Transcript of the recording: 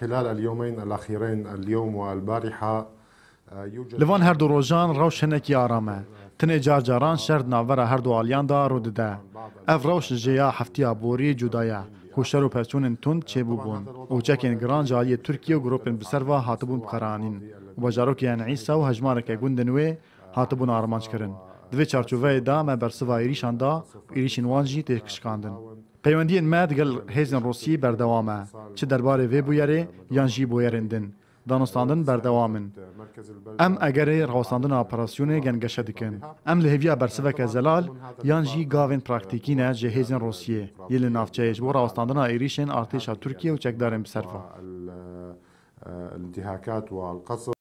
خلال اليومين الأخيرين اليوم والبارحة لەوان هەردوو ڕۆژان ڕەوشەنێکی ئارامە تنێ جارجاران شەرد ناوەرە هەردوو ئالیاندا ڕووددە ئەف ڕەوش ژەیە هەفتیا بۆری جودایە کوشەر و پەچونن تند چێبوو بوون ئەوچەکێن گران جالیە تورکیە و گرۆپن بسەرەوە هاتبوون قەرانین بە جارۆکیان عیسا و هەژمارەکە گوندنوێ هاتبوون ئارمانجکردن دوێ چارچوڤەیەدا مە بەرسڤایریشاندا ئریشین وانجی تێکشکاندن پەیوەندیان مات گەل هێزن ڕۆسی بەردەوامە چ دەربارەی وێ بویەرێ یان ژی بۆ یەرێندن دانستاندن بەردەوامن ئەم ئەگەری ڕاوساندن ئاپەراسسیونێ گەنگەشە دکن ئەم لە هێویە بەرسەکە زەلال یان ژی گاوێن پراکتیکینە جێ هێزن ڕۆسیە یل لە ناافچەیەش بۆ ڕاوستاندنا ئێریشێن ئارتێشا تورکیە و چەکدارن بسەرفە الانتهاكات والقصف